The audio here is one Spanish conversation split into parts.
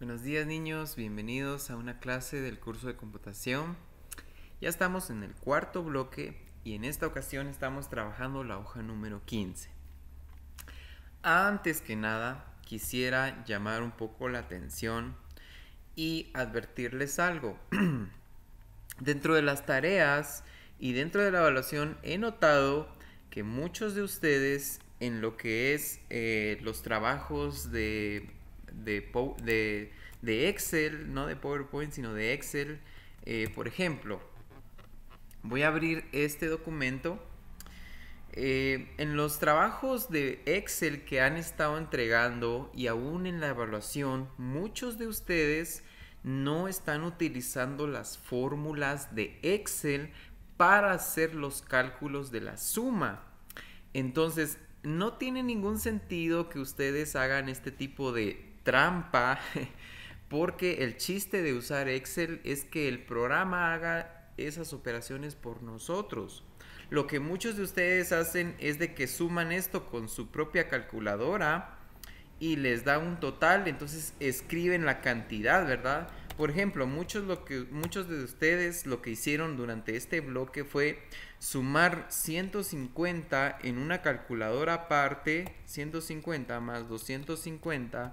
Buenos días niños, bienvenidos a una clase del curso de computación. Ya estamos en el cuarto bloque y en esta ocasión estamos trabajando la hoja número 15. Antes que nada, quisiera llamar un poco la atención y advertirles algo. dentro de las tareas y dentro de la evaluación he notado que muchos de ustedes en lo que es eh, los trabajos de de, Excel, no de PowerPoint, sino de Excel. Eh, por ejemplo, voy a abrir este documento. Eh, en los trabajos de Excel que han estado entregando y aún en la evaluación, muchos de ustedes no están utilizando las fórmulas de Excel para hacer los cálculos de la suma. Entonces, no tiene ningún sentido que ustedes hagan este tipo de trampa, porque el chiste de usar Excel es que el programa haga esas operaciones por nosotros. Lo que muchos de ustedes hacen es de que suman esto con su propia calculadora y les da un total, entonces escriben la cantidad, ¿verdad? Por ejemplo, muchos, lo que, muchos de ustedes lo que hicieron durante este bloque fue sumar 150 en una calculadora aparte, 150 más 250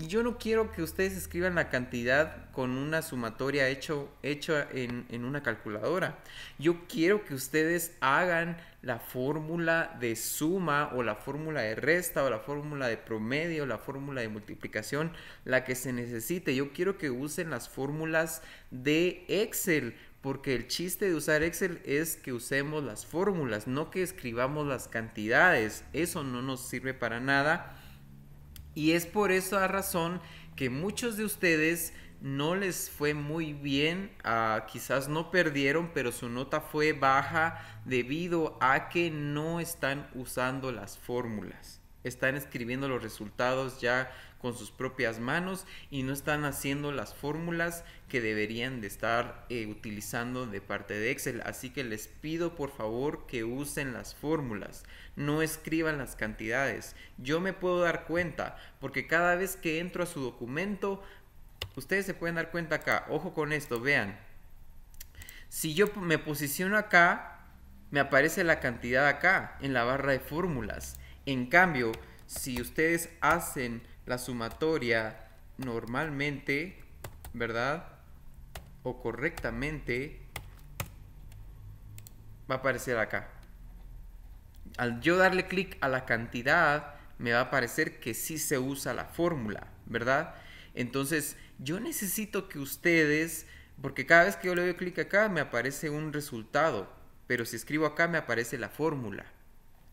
Y yo no quiero que ustedes escriban la cantidad con una sumatoria hecho, hecha en, en una calculadora. Yo quiero que ustedes hagan la fórmula de suma o la fórmula de resta o la fórmula de promedio, la fórmula de multiplicación, la que se necesite. Yo quiero que usen las fórmulas de Excel porque el chiste de usar Excel es que usemos las fórmulas, no que escribamos las cantidades. Eso no nos sirve para nada y es por esa razón que muchos de ustedes no les fue muy bien, ah, quizás no perdieron, pero su nota fue baja debido a que no están usando las fórmulas. Están escribiendo los resultados ya con sus propias manos y no están haciendo las fórmulas que deberían de estar eh, utilizando de parte de Excel. Así que les pido por favor que usen las fórmulas, no escriban las cantidades. Yo me puedo dar cuenta porque cada vez que entro a su documento, ustedes se pueden dar cuenta acá. Ojo con esto, vean. Si yo me posiciono acá, me aparece la cantidad acá en la barra de fórmulas. En cambio, si ustedes hacen la sumatoria normalmente, ¿verdad? O correctamente, va a aparecer acá. Al yo darle clic a la cantidad, me va a aparecer que sí se usa la fórmula, ¿verdad? Entonces, yo necesito que ustedes, porque cada vez que yo le doy clic acá, me aparece un resultado, pero si escribo acá, me aparece la fórmula.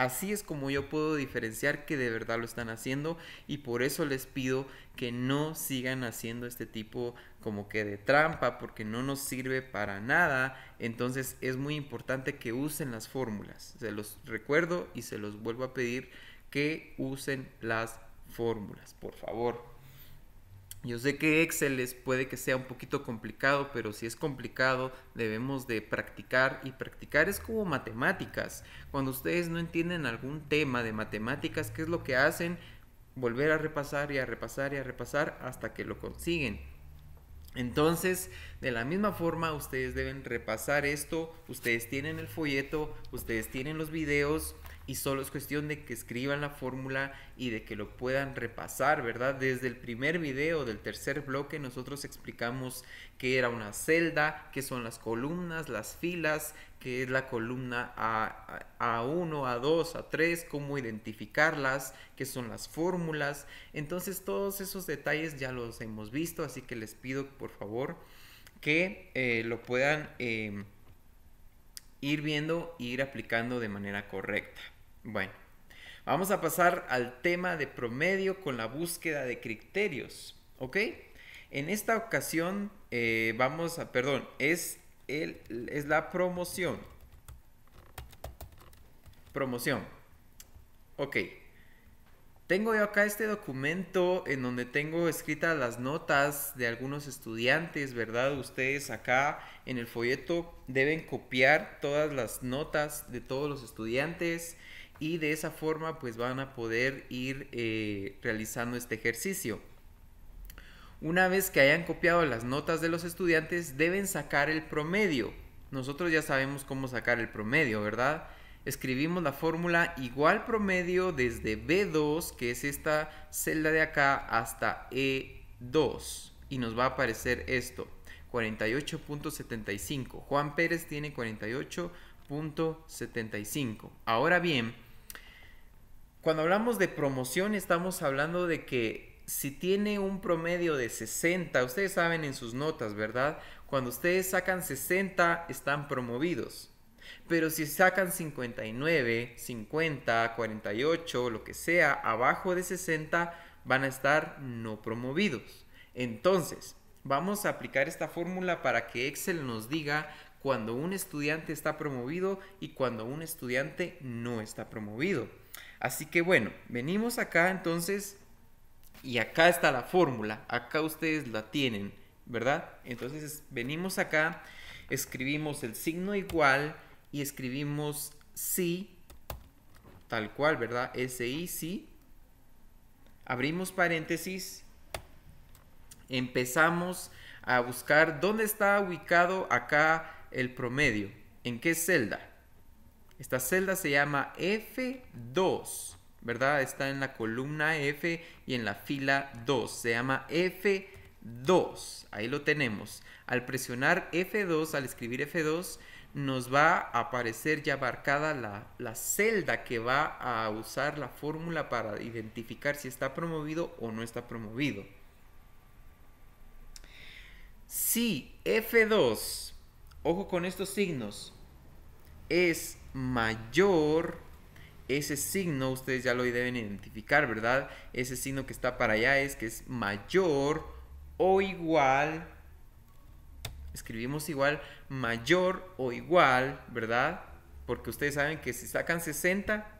Así es como yo puedo diferenciar que de verdad lo están haciendo y por eso les pido que no sigan haciendo este tipo como que de trampa porque no nos sirve para nada. Entonces es muy importante que usen las fórmulas. Se los recuerdo y se los vuelvo a pedir que usen las fórmulas, por favor. Yo sé que Excel es, puede que sea un poquito complicado, pero si es complicado debemos de practicar y practicar es como matemáticas. Cuando ustedes no entienden algún tema de matemáticas, ¿qué es lo que hacen? Volver a repasar y a repasar y a repasar hasta que lo consiguen. Entonces, de la misma forma, ustedes deben repasar esto. Ustedes tienen el folleto, ustedes tienen los videos, y solo es cuestión de que escriban la fórmula y de que lo puedan repasar, ¿verdad? Desde el primer video del tercer bloque nosotros explicamos qué era una celda, qué son las columnas, las filas, qué es la columna A, A1, A2, A3, cómo identificarlas, qué son las fórmulas. Entonces todos esos detalles ya los hemos visto, así que les pido por favor que eh, lo puedan... Eh, ir viendo e ir aplicando de manera correcta. Bueno, vamos a pasar al tema de promedio con la búsqueda de criterios, ¿ok? En esta ocasión eh, vamos a, perdón, es, es la promoción. Promoción. Ok. Tengo yo acá este documento en donde tengo escritas las notas de algunos estudiantes, ¿verdad? Ustedes acá en el folleto deben copiar todas las notas de todos los estudiantes y de esa forma pues van a poder ir eh, realizando este ejercicio. Una vez que hayan copiado las notas de los estudiantes deben sacar el promedio. Nosotros ya sabemos cómo sacar el promedio, ¿verdad? Escribimos la fórmula igual promedio desde B2, que es esta celda de acá, hasta E2. Y nos va a aparecer esto, 48.75. Juan Pérez tiene 48.75. Ahora bien, cuando hablamos de promoción estamos hablando de que si tiene un promedio de 60, ustedes saben en sus notas, ¿verdad? Cuando ustedes sacan 60 están promovidos. Pero si sacan 59, 50, 48, lo que sea, abajo de 60, van a estar no promovidos. Entonces, vamos a aplicar esta fórmula para que Excel nos diga cuando un estudiante está promovido y cuando un estudiante no está promovido. Así que bueno, venimos acá entonces y acá está la fórmula, acá ustedes la tienen, ¿verdad? Entonces venimos acá, escribimos el signo igual y escribimos si, tal cual, ¿verdad? SI, si. Abrimos paréntesis, empezamos a buscar dónde está ubicado acá el promedio, en qué celda. Esta celda se llama F2, ¿verdad? Está en la columna F y en la fila 2. Se llama F2. Ahí lo tenemos. Al presionar F2, al escribir F2, nos va a aparecer ya abarcada la, la celda que va a usar la fórmula para identificar si está promovido o no está promovido. Si F2, ojo con estos signos, es mayor, ese signo ustedes ya lo deben identificar, ¿verdad? Ese signo que está para allá es que es mayor o igual, escribimos igual, mayor o igual, ¿verdad? Porque ustedes saben que si sacan 60,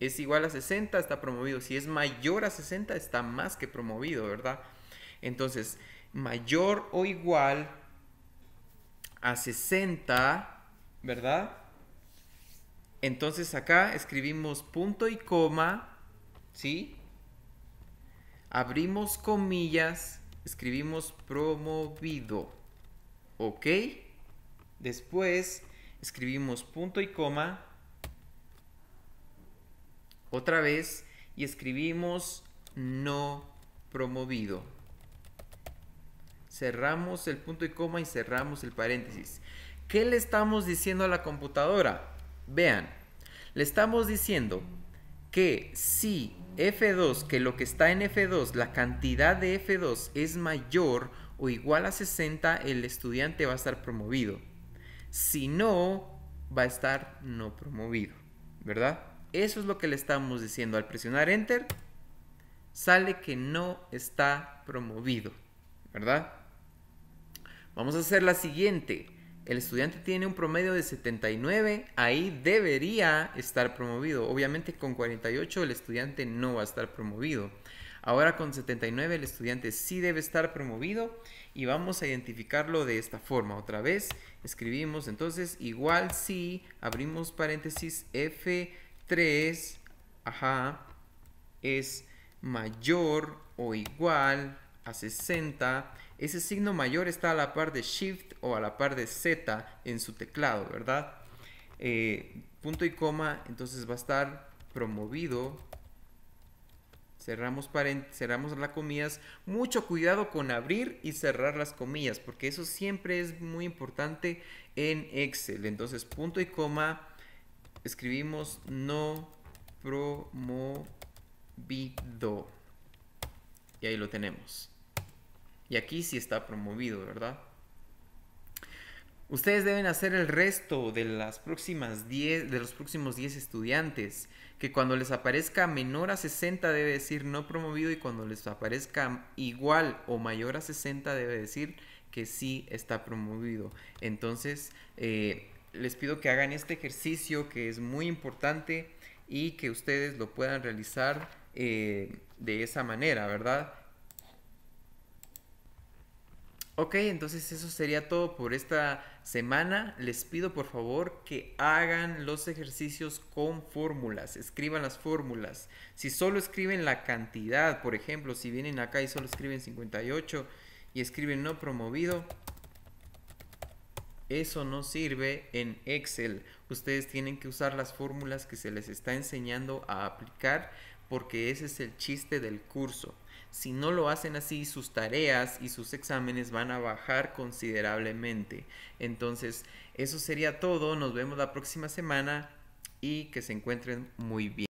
es igual a 60, está promovido. Si es mayor a 60, está más que promovido, ¿verdad? Entonces, mayor o igual a 60, ¿verdad? Entonces acá escribimos punto y coma, ¿sí? Abrimos comillas, escribimos promovido, ¿ok? Después escribimos punto y coma, otra vez, y escribimos no promovido. Cerramos el punto y coma y cerramos el paréntesis. ¿Qué le estamos diciendo a la computadora? Vean, le estamos diciendo que si F2, que lo que está en F2, la cantidad de F2 es mayor o igual a 60, el estudiante va a estar promovido. Si no, va a estar no promovido, ¿verdad? Eso es lo que le estamos diciendo. Al presionar Enter, sale que no está promovido, ¿verdad? Vamos a hacer la siguiente el estudiante tiene un promedio de 79, ahí debería estar promovido. Obviamente con 48 el estudiante no va a estar promovido. Ahora con 79 el estudiante sí debe estar promovido y vamos a identificarlo de esta forma. Otra vez escribimos entonces igual si abrimos paréntesis F3, ajá, es mayor o igual a 60, ese signo mayor está a la par de Shift o a la par de Z en su teclado, ¿verdad? Eh, punto y coma, entonces va a estar promovido. Cerramos, cerramos las comillas. Mucho cuidado con abrir y cerrar las comillas, porque eso siempre es muy importante en Excel. Entonces, punto y coma, escribimos no promovido. Y ahí lo tenemos. Y aquí sí está promovido, ¿verdad? Ustedes deben hacer el resto de, las próximas de los próximos 10 estudiantes, que cuando les aparezca menor a 60 debe decir no promovido y cuando les aparezca igual o mayor a 60 debe decir que sí está promovido. Entonces, eh, les pido que hagan este ejercicio que es muy importante y que ustedes lo puedan realizar eh, de esa manera, ¿verdad? Ok, entonces eso sería todo por esta semana. Les pido por favor que hagan los ejercicios con fórmulas, escriban las fórmulas. Si solo escriben la cantidad, por ejemplo, si vienen acá y solo escriben 58 y escriben no promovido, eso no sirve en Excel. Ustedes tienen que usar las fórmulas que se les está enseñando a aplicar porque ese es el chiste del curso si no lo hacen así, sus tareas y sus exámenes van a bajar considerablemente. Entonces, eso sería todo. Nos vemos la próxima semana y que se encuentren muy bien.